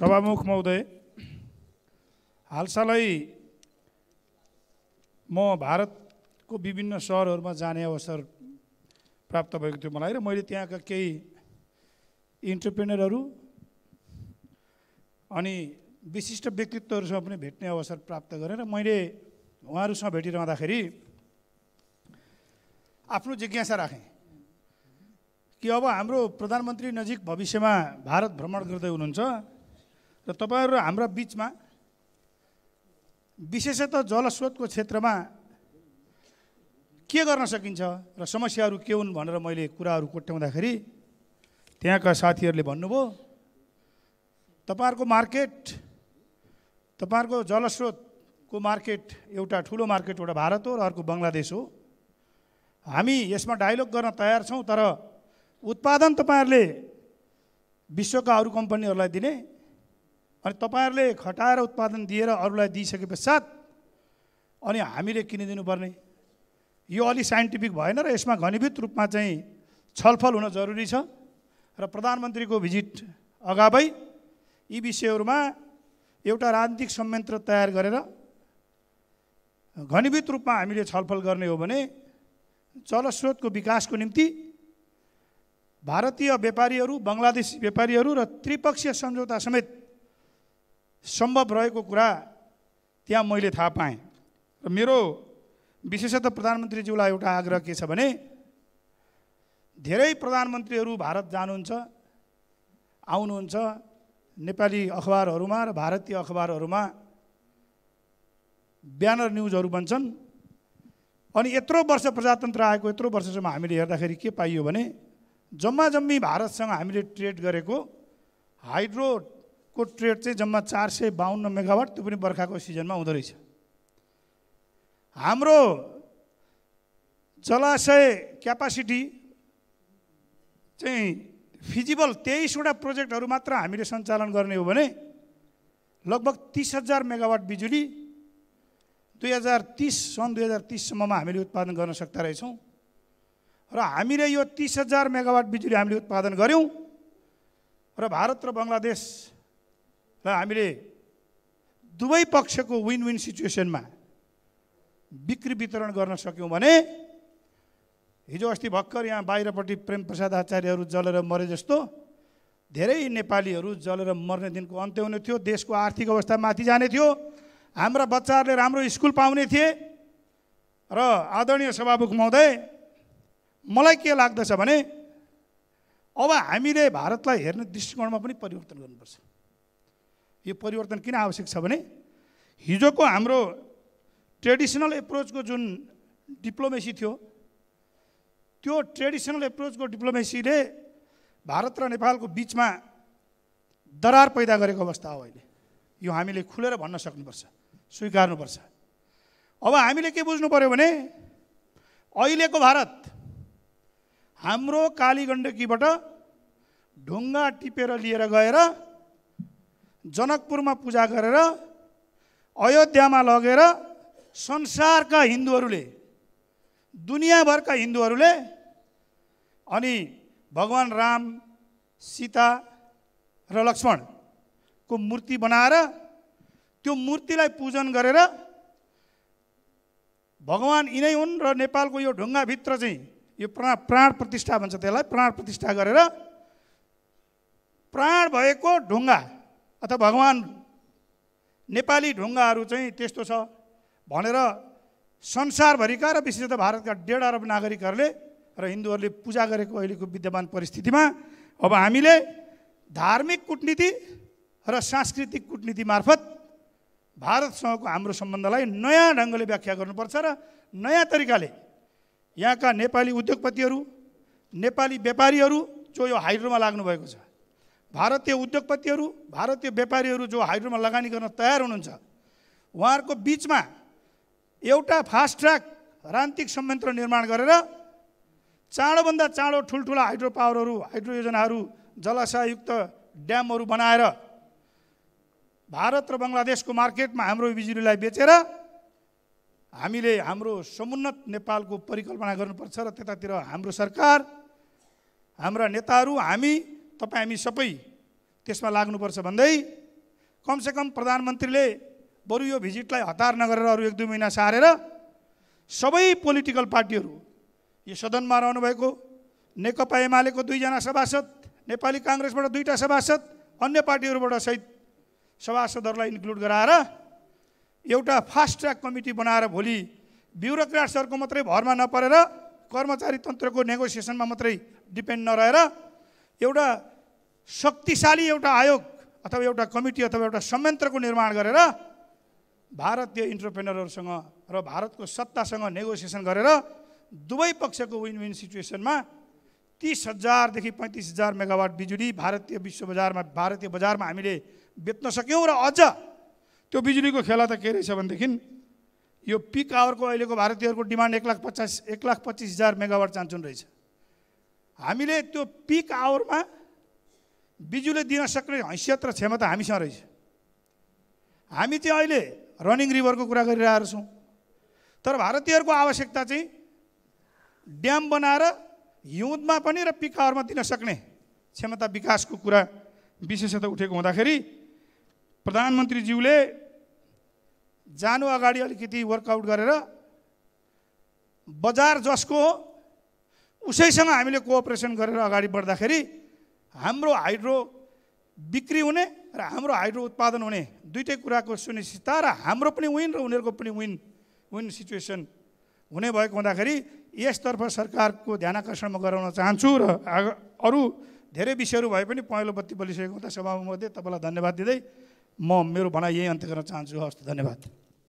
सभामुख महोदय हालसालै म भारतको विभिन्न सहरहरूमा जाने अवसर प्राप्त भएको थियो मलाई र मैले त्यहाँका केही इन्टरप्रेनरहरू अनि विशिष्ट व्यक्तित्वहरूसँग पनि भेट्ने अवसर प्राप्त गरेँ र मैले उहाँहरूसँग भेटिरहँदाखेरि आफ्नो जिज्ञासा राखेँ कि अब हाम्रो प्रधानमन्त्री नजिक भविष्यमा भारत भ्रमण गर्दै हुनुहुन्छ र तपाईँहरू हाम्रा बिचमा विशेषतः जलस्रोतको क्षेत्रमा के गर्न सकिन्छ र समस्याहरू के हुन् भनेर मैले कुराहरू कोट्याउँदाखेरि त्यहाँका साथीहरूले भन्नुभयो तपाईँहरूको मार्केट तपाईँहरूको जलस्रोतको मार्केट एउटा ठुलो मार्केट एउटा भारत हो र अर्को बङ्गलादेश हो हामी यसमा डायलग गर्न तयार छौँ तर उत्पादन तपाईँहरूले विश्वका अरू कम्पनीहरूलाई दिने अनि तपाईँहरूले खटाएर उत्पादन दिएर अरूलाई दिइसके पश्चात अनि हामीले किनिदिनुपर्ने यो अलि साइन्टिफिक भएन र यसमा घनीभूत रूपमा चाहिँ छलफल हुन जरुरी छ र प्रधानमन्त्रीको भिजिट अगावै यी विषयहरूमा एउटा राजनीतिक संयन्त्र तयार गरेर घनीभूत रूपमा हामीले छलफल गर्ने हो भने जलस्रोतको विकासको निम्ति भारतीय व्यापारीहरू बङ्गलादेशी व्यापारीहरू र त्रिपक्षीय सम्झौता समेत सम्भव रहेको कुरा त्यहाँ मैले थाहा पाएँ र मेरो विशेषतः प्रधानमन्त्रीज्यूलाई एउटा आग्रह के छ भने धेरै प्रधानमन्त्रीहरू भारत जानुहुन्छ आउनुहुन्छ नेपाली अखबारहरूमा र भारतीय अखबारहरूमा ब्यानर न्युजहरू बन्छन् अनि यत्रो वर्ष प्रजातन्त्र आएको यत्रो वर्षसम्म हामीले हेर्दाखेरि के पाइयो भने जम्मा जम्मी भारतसँग हामीले ट्रेड गरेको हाइड्रो को ट्रेड चाहिँ जम्मा चार सय बाहन्न मेगावाट त्यो पनि बर्खाको सिजनमा हुँदो रहेछ हाम्रो जलाशय क्यापासिटी चाहिँ फिजिबल तेइसवटा प्रोजेक्टहरू मात्र हामीले सञ्चालन गर्ने हो भने लगभग तिस हजार मेगावाट बिजुली दुई हजार तिस सन् दुई हजार तिससम्ममा हामीले उत्पादन गर्न सक्दा रहेछौँ र हामीले यो तिस हजार मेगावाट बिजुली हामीले उत्पादन गऱ्यौँ र भारत र बङ्गलादेश र हामीले दुवै पक्षको विन विन सिचुएसनमा बिक्री वितरण गर्न सक्यौँ भने हिजो अस्ति भर्खर यहाँ बाहिरपट्टि प्रेमप्रसाद आचार्यहरू जलेर मरे जस्तो धेरै नेपालीहरू जलेर मर्ने दिनको अन्त्य हुने थियो देशको आर्थिक अवस्था माथि जाने थियो हाम्रा बच्चाहरूले राम्रो स्कुल पाउने थिए र आदरणीय सभामुख महोदय मलाई के लाग्दछ भने अब हामीले भारतलाई हेर्ने दृष्टिकोणमा पनि परिवर्तन गर्नुपर्छ यो परिवर्तन किन आवश्यक छ भने हिजोको हाम्रो ट्रेडिसनल एप्रोचको जुन डिप्लोमेसी थियो त्यो ट्रेडिसनल एप्रोचको डिप्लोमेसीले भारत र नेपालको बिचमा दरार पैदा गरेको अवस्था हो अहिले यो हामीले खुलेर भन्न सक्नुपर्छ स्वीकार्नुपर्छ अब हामीले के बुझ्नु पऱ्यो भने अहिलेको भारत हाम्रो काली गण्डकीबाट ढुङ्गा टिपेर लिएर गएर जनकपुरमा पूजा गरेर अयोध्यामा लगेर संसारका हिन्दूहरूले दुनियाँभरका हिन्दूहरूले अनि भगवान् राम सीता र लक्ष्मणको मूर्ति बनाएर त्यो मूर्तिलाई पूजन गरेर भगवान् यिनै हुन् र नेपालको यो ढुङ्गाभित्र चाहिँ यो प्रा प्राण प्रतिष्ठा भन्छ त्यसलाई प्राण प्रतिष्ठा गरेर प्राण भएको ढुङ्गा अथवा भगवान् नेपाली ढुङ्गाहरू चाहिँ त्यस्तो छ भनेर संसारभरिका र विशेष भारतका डेढ अरब नागरिकहरूले र हिन्दूहरूले पूजा गरेको अहिलेको विद्यमान परिस्थितिमा अब हामीले धार्मिक कुटनीति र सांस्कृतिक कुटनीति मार्फत भारतसँगको हाम्रो सम्बन्धलाई नयाँ ढङ्गले व्याख्या गर्नुपर्छ र नयाँ तरिकाले यहाँका नेपाली उद्योगपतिहरू नेपाली व्यापारीहरू जो यो हाइड्रोमा लाग्नुभएको छ भारतीय उद्योगपतिहरू भारतीय व्यापारीहरू जो हाइड्रोमा लगानी गर्न तयार हुनुहुन्छ उहाँहरूको बिचमा एउटा फास्ट ट्र्याक रान्तिक संयन्त्र निर्माण गरेर चाँडोभन्दा चाँडो ठुल्ठुला हाइड्रो पावरहरू हाइड्रो योजनाहरू जलाशययुक्त ड्यामहरू बनाएर भारत र बङ्गलादेशको मार्केटमा हाम्रो बिजुलीलाई बेचेर हामीले हाम्रो समुन्नत नेपालको परिकल्पना गर्नुपर्छ र त्यतातिर हाम्रो सरकार हाम्रा नेताहरू हामी तपाईँ हामी सबै त्यसमा लाग्नुपर्छ भन्दै कमसेकम प्रधानमन्त्रीले बरु यो भिजिटलाई हतार नगरेर अरू एक दुई महिना सारेर सबै पोलिटिकल पार्टीहरू यो सदनमा रहनुभएको नेकपा एमालेको दुईजना सभासद नेपाली काङ्ग्रेसबाट दुईवटा सभासद अन्य पार्टीहरूबाट सहित सभासदहरूलाई इन्क्लुड गराएर एउटा फास्ट ट्र्याक कमिटी बनाएर भोलि ब्युरोक्राट्सहरूको मात्रै भरमा नपरेर कर्मचारी तन्त्रको नेगोसिएसनमा मात्रै डिपेन्ड नरहेर एउटा शक्तिशाली एउटा आयोग अथवा एउटा कमिटी अथवा एउटा संयन्त्रको निर्माण गरेर भारतीय इन्टरप्रेनरहरूसँग र भारतको सत्तासँग नेगोसिएसन गरेर दुवै पक्षको विन विन सिचुएसनमा तिस हजारदेखि पैँतिस हजार मेगावाट बिजुली भारतीय विश्व बजारमा भारतीय बजारमा हामीले बेच्न सक्यौँ र अझ त्यो बिजुलीको खेला त के रहेछ भनेदेखि यो पिक आवरको अहिलेको भारतीयहरूको डिमान्ड एक लाख पचास एक लाख पच्चिस हजार मेगावाट चाहन्छुन् रहेछ हामीले त्यो पिक आवरमा बिजुली दिन सक्ने हैसियत र क्षमता हामीसँग रहेछ हामी चाहिँ अहिले रनिङ रिभरको कुरा गरिरहेको छौँ तर भारतीयहरूको आवश्यकता चाहिँ ड्याम बनाएर हिउँदमा पनि र पिकाहरूमा दिन सक्ने क्षमता विकासको कुरा विशेषता उठेको हुँदाखेरि प्रधानमन्त्रीज्यूले जानु अगाडि अलिकति वर्कआउट गरेर बजार जसको हो उसैसँग हामीले कोअपरेसन गरेर अगाडि बढ्दाखेरि हाम्रो हाइड्रो बिक्री हुने र हाम्रो हाइड्रो उत्पादन हुने दुइटै कुराको सुनिश्चितता र हाम्रो पनि विन र उनीहरूको पनि विन विन सिचुएसन हुने भएको हुँदाखेरि यसतर्फ सरकारको ध्यान आकर्षण म गराउन चाहन्छु र अरू धेरै विषयहरू भए पनि पहेँलो बत्ती बलिसकेको हुँदा सभामा मध्ये तपाईँलाई धन्यवाद दिँदै म मेरो भनाइ यही अन्त्य गर्न चाहन्छु हस् धन्यवाद